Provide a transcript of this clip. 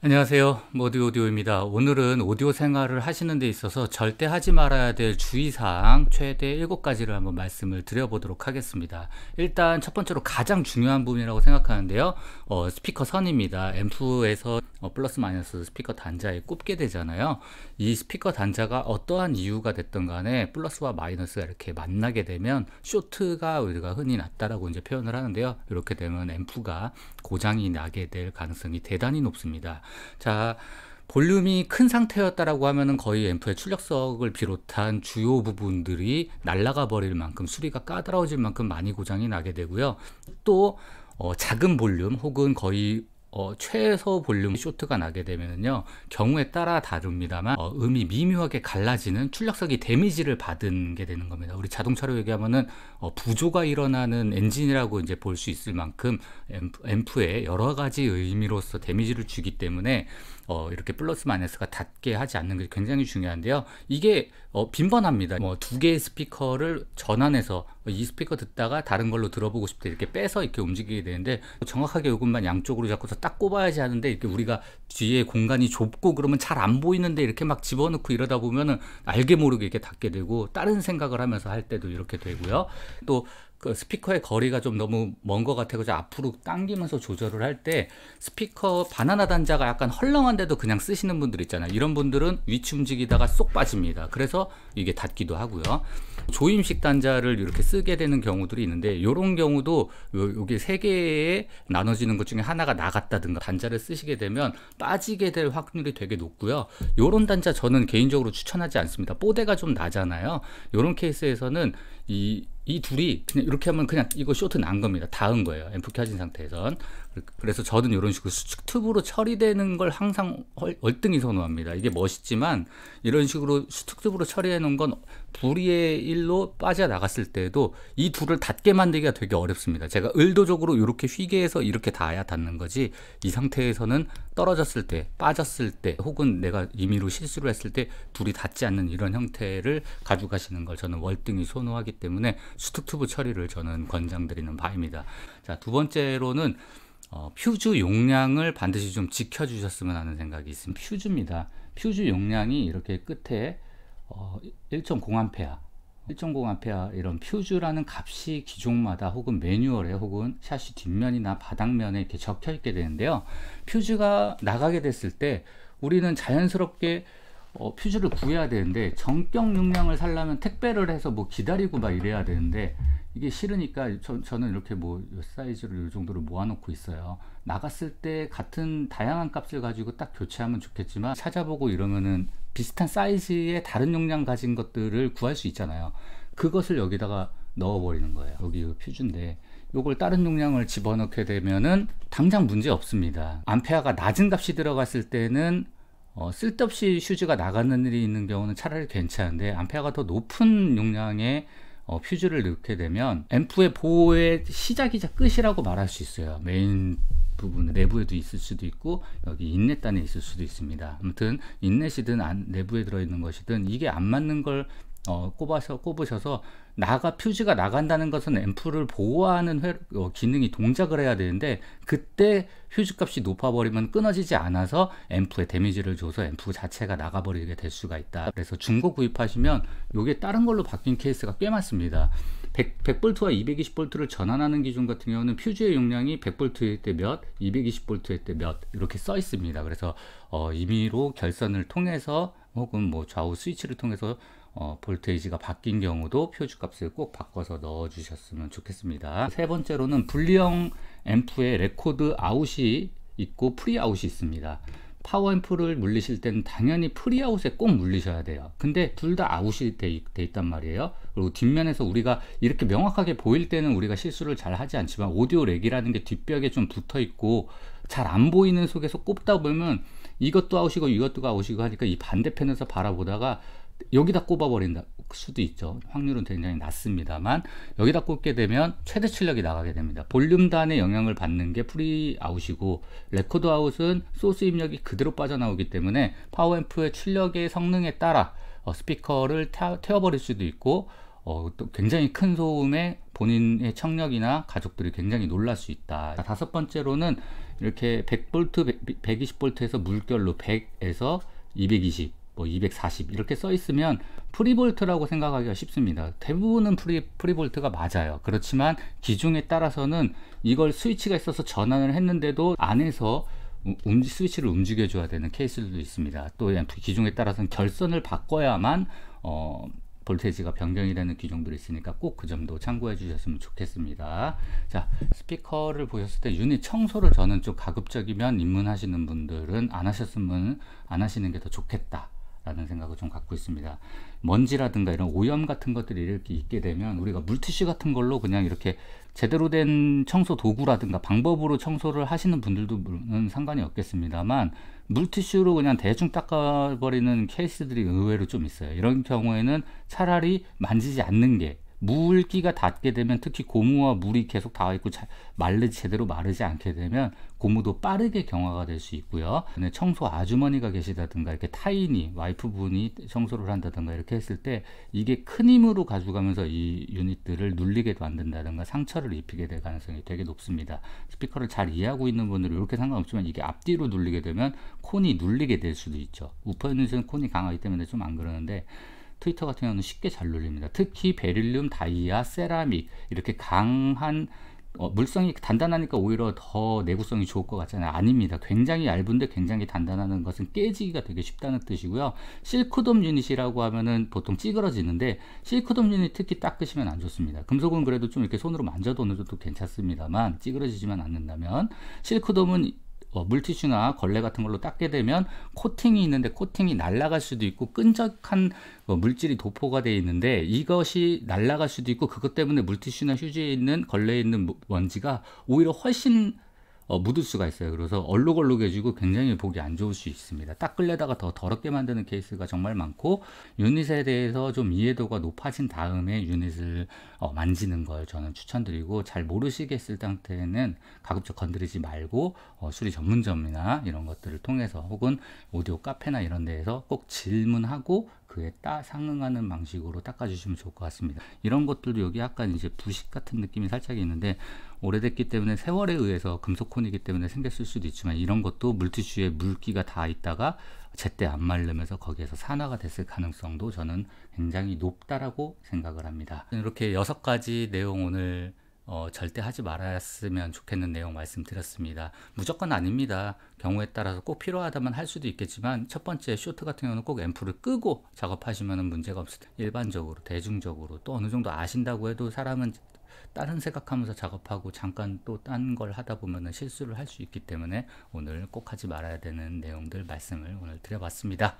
안녕하세요. 모두 오디오입니다. 오늘은 오디오 생활을 하시는 데 있어서 절대 하지 말아야 될 주의사항 최대 7가지를 한번 말씀을 드려보도록 하겠습니다. 일단 첫 번째로 가장 중요한 부분이라고 생각하는데요. 어, 스피커 선입니다. 앰프에서 어, 플러스 마이너스 스피커 단자에 꼽게 되잖아요. 이 스피커 단자가 어떠한 이유가 됐든 간에 플러스와 마이너스가 이렇게 만나게 되면 쇼트가 우리가 흔히 났다라고 이제 표현을 하는데요. 이렇게 되면 앰프가 고장이 나게 될 가능성이 대단히 높습니다. 자, 볼륨이 큰 상태였다라고 하면은 거의 앰프의 출력석을 비롯한 주요 부분들이 날아가 버릴 만큼 수리가 까다로워질 만큼 많이 고장이 나게 되고요. 또 어, 작은 볼륨 혹은 거의 어, 최소 볼륨 쇼트가 나게 되면요 경우에 따라 다릅니다만 어, 음이 미묘하게 갈라지는 출력석이 데미지를 받은 게 되는 겁니다 우리 자동차로 얘기하면은 어, 부조가 일어나는 엔진이라고 이제 볼 수 있을 만큼 앰프, 에 여러 가지 의미로서 데미지를 주기 때문에 어, 이렇게 플러스 마이너스가 닿게 하지 않는 게 굉장히 중요한데요 이게 어, 빈번합니다 뭐 두 개의 스피커를 전환해서 뭐 이 스피커 듣다가 다른 걸로 들어보고 싶다 이렇게 빼서 이렇게 움직이게 되는데 정확하게 이것만 양쪽으로 잡고서 딱 꼽아야지 하는데 이렇게 우리가 뒤에 공간이 좁고 그러면 잘 안 보이는데 이렇게 막 집어넣고 이러다 보면은 알게 모르게 이렇게 닿게 되고 다른 생각을 하면서 할 때도 이렇게 되고요. 또그 스피커의 거리가 좀 너무 먼 것 같아서 앞으로 당기면서 조절을 할 때 스피커 바나나 단자가 약간 헐렁한데도 그냥 쓰시는 분들 있잖아요 이런 분들은 위치 움직이다가 쏙 빠집니다 그래서 이게 닿기도 하고요 조임식 단자를 이렇게 쓰게 되는 경우들이 있는데 이런 경우도 여기 세 개에 나눠지는 것 중에 하나가 나갔다든가 단자를 쓰시게 되면 빠지게 될 확률이 되게 높고요 이런 단자 저는 개인적으로 추천하지 않습니다 뽀대가 좀 나잖아요 이런 케이스에서는 이이 둘이 그냥 이렇게 하면 그냥 이거 쇼트 난 겁니다. 닿은 거예요. 앰프 켜진 상태에선. 그래서 저는 이런 식으로 수축 튜브로 처리되는 걸 항상 얼등히 선호합니다. 이게 멋있지만 이런 식으로 수축 튜브로 처리해 놓은 건 불의의 일로 빠져나갔을 때도 이 둘을 닿게 만들기가 되게 어렵습니다. 제가 의도적으로 이렇게 휘게 해서 이렇게 닿아야 닿는 거지 이 상태에서는 떨어졌을 때, 빠졌을 때 혹은 내가 임의로 실수를 했을 때 둘이 닿지 않는 이런 형태를 가져가시는 걸 저는 월등히 선호하기 때문에 수축 튜브 처리를 저는 권장드리는 바입니다. 자, 두 번째로는 어, 퓨즈 용량을 반드시 좀 지켜주셨으면 하는 생각이 있습니다. 퓨즈입니다. 퓨즈 용량이 이렇게 끝에 어, 1.0A 1.0A 이런 퓨즈라는 값이 기종마다 혹은 매뉴얼에 혹은 샷이 뒷면이나 바닥면에 이렇게 적혀 있게 되는데요. 퓨즈가 나가게 됐을 때 우리는 자연스럽게 어, 퓨즈를 구해야 되는데 정격 용량을 살려면 택배를 해서 뭐 기다리고 막 이래야 되는데 이게 싫으니까 저, 는 이렇게 뭐 사이즈를 이 정도로 모아놓고 있어요. 나갔을 때 같은 다양한 값을 가지고 딱 교체하면 좋겠지만 찾아보고 이러면은 비슷한 사이즈의 다른 용량 가진 것들을 구할 수 있잖아요. 그것을 여기다가 넣어버리는 거예요. 여기 이 퓨즈인데 요걸 다른 용량을 집어넣게 되면은 당장 문제 없습니다. 암페어가 낮은 값이 들어갔을 때는 어, 쓸데없이 휴즈가 나가는 일이 있는 경우는 차라리 괜찮은데 암페어가 더 높은 용량의 어, 퓨즈를 넣게 되면 앰프의 보호의 시작이자 끝이라고 말할 수 있어요. 메인 부분 내부에도 있을 수도 있고 여기 인넷단에 있을 수도 있습니다. 아무튼 인넷이든 안, 내부에 들어있는 것이든 이게 안 맞는 걸 어, 꼽아서 꼽으셔서 나가 퓨즈가 나간다는 것은 앰프를 보호하는 회, 어, 기능이 동작을 해야 되는데 그때 퓨즈 값이 높아버리면 끊어지지 않아서 앰프에 데미지를 줘서 앰프 자체가 나가버리게 될 수가 있다. 그래서 중고 구입하시면 이게 다른 걸로 바뀐 케이스가 꽤 많습니다. 100, 100V와 220V를 전환하는 기준 같은 경우는 퓨즈의 용량이 100V일 때 몇, 220V일 때 몇 이렇게 써 있습니다. 그래서 어, 임의로 결선을 통해서 혹은 뭐 좌우 스위치를 통해서 어, 볼테이지가 바뀐 경우도 표지값을 꼭 바꿔서 넣어 주셨으면 좋겠습니다 세 번째로는 분리형 앰프에 레코드 아웃이 있고 프리아웃이 있습니다 파워앰프를 물리실 때는 당연히 프리아웃에 꼭 물리셔야 돼요 근데 둘 다 아웃이 돼, 돼, 있단 말이에요 그리고 뒷면에서 우리가 이렇게 명확하게 보일 때는 우리가 실수를 잘 하지 않지만 오디오 렉이라는 게 뒷벽에 좀 붙어 있고 잘 안 보이는 속에서 꼽다 보면 이것도 아웃이고 이것도 아웃이고 하니까 이 반대편에서 바라보다가 여기다 꼽아버린다 수도 있죠. 확률은 굉장히 낮습니다만 여기다 꽂게 되면 최대 출력이 나가게 됩니다. 볼륨단의 영향을 받는 게 프리아웃이고 레코드아웃은 소스 입력이 그대로 빠져나오기 때문에 파워앰프의 출력의 성능에 따라 어, 스피커를 태워, 버릴 수도 있고 어, 또 굉장히 큰 소음에 본인의 청력이나 가족들이 굉장히 놀랄 수 있다. 다섯 번째로는 이렇게 1 0 0볼트1 2 0볼트에서 물결로 100에서 220 뭐240 이렇게 써 있으면 프리볼트라고 생각하기가 쉽습니다. 대부분은 프리, 프리볼트가 맞아요. 그렇지만 기종에 따라서는 이걸 스위치가 있어서 전환을 했는데도 안에서 움직 스위치를 움직여 줘야 되는 케이스도 들 있습니다. 또 기종에 따라서는 결선을 바꿔야만 어 볼테이지가 변경이 되는 기종들이 있으니까 꼭 그 점도 참고해 주셨으면 좋겠습니다. 자, 스피커를 보셨을 때 유닛 청소를 저는 좀 가급적이면 입문하시는 분들은 안 하셨으면 안 하시는 게 더 좋겠다. 라는 생각을 좀 갖고 있습니다. 먼지라든가 이런 오염 같은 것들이 이렇게 있게 되면 우리가 물티슈 같은 걸로 그냥 이렇게 제대로 된 청소 도구라든가 방법으로 청소를 하시는 분들도 상관이 없겠습니다만 물티슈로 그냥 대충 닦아버리는 케이스들이 의외로 좀 있어요. 이런 경우에는 차라리 만지지 않는 게 물기가 닿게 되면 특히 고무와 물이 계속 닿아 있고 말르지 제대로 마르지 않게 되면 고무도 빠르게 경화가 될 수 있고요. 청소 아주머니가 계시다든가 이렇게 타인이 와이프분이 청소를 한다든가 이렇게 했을 때 이게 큰 힘으로 가져가면서 이 유닛들을 눌리게 만든다든가 상처를 입히게 될 가능성이 되게 높습니다. 스피커를 잘 이해하고 있는 분들은 이렇게 상관없지만 이게 앞뒤로 눌리게 되면 콘이 눌리게 될 수도 있죠. 우퍼 유닛은 콘이 강하기 때문에 좀 안 그러는데 트위터 같은 경우는 쉽게 잘 눌립니다. 특히 베릴륨, 다이아, 세라믹 이렇게 강한 어, 물성이 단단하니까 오히려 더 내구성이 좋을 것 같잖아요. 아닙니다. 굉장히 얇은데 굉장히 단단하는 것은 깨지기가 되게 쉽다는 뜻이고요. 실크돔 유닛이라고 하면은 보통 찌그러지는데 실크돔 유닛 특히 닦으시면 안 좋습니다. 금속은 그래도 좀 이렇게 손으로 만져도 어느 정도 괜찮습니다만 찌그러지지만 않는다면 실크돔은 어, 물티슈나 걸레 같은 걸로 닦게 되면 코팅이 있는데 코팅이 날아갈 수도 있고 끈적한 어, 물질이 도포가 되어 있는데 이것이 날아갈 수도 있고 그것 때문에 물티슈나 휴지에 있는 걸레에 있는 먼지가 오히려 훨씬 어, 묻을 수가 있어요. 그래서 얼룩얼룩해지고 굉장히 보기 안 좋을 수 있습니다. 닦을려다가 더 더럽게 만드는 케이스가 정말 많고 유닛에 대해서 좀 이해도가 높아진 다음에 유닛을 어, 만지는 걸 저는 추천드리고 잘 모르시겠을 상태에는 가급적 건드리지 말고 어, 수리 전문점이나 이런 것들을 통해서 혹은 오디오 카페나 이런 데에서 꼭 질문하고 그에 따 상응하는 방식으로 닦아주시면 좋을 것 같습니다. 이런 것들도 여기 약간 이제 부식 같은 느낌이 살짝 있는데 오래됐기 때문에 세월에 의해서 금속콘이기 때문에 생겼을 수도 있지만 이런 것도 물티슈에 물기가 다 있다가 제때 안 말르면서 거기에서 산화가 됐을 가능성도 저는 굉장히 높다라고 생각을 합니다. 이렇게 여섯 가지 내용 오늘 어, 절대 하지 말았으면 좋겠는 내용 말씀드렸습니다. 무조건 아닙니다. 경우에 따라서 꼭 필요하다면 할 수도 있겠지만 첫 번째 쇼트 같은 경우는 꼭 앰프를 끄고 작업하시면 문제가 없을 때 일반적으로 대중적으로 또 어느 정도 아신다고 해도 사람은 다른 생각하면서 작업하고 잠깐 또 딴 걸 하다 보면 실수를 할 수 있기 때문에 오늘 꼭 하지 말아야 되는 내용들 말씀을 오늘 드려봤습니다.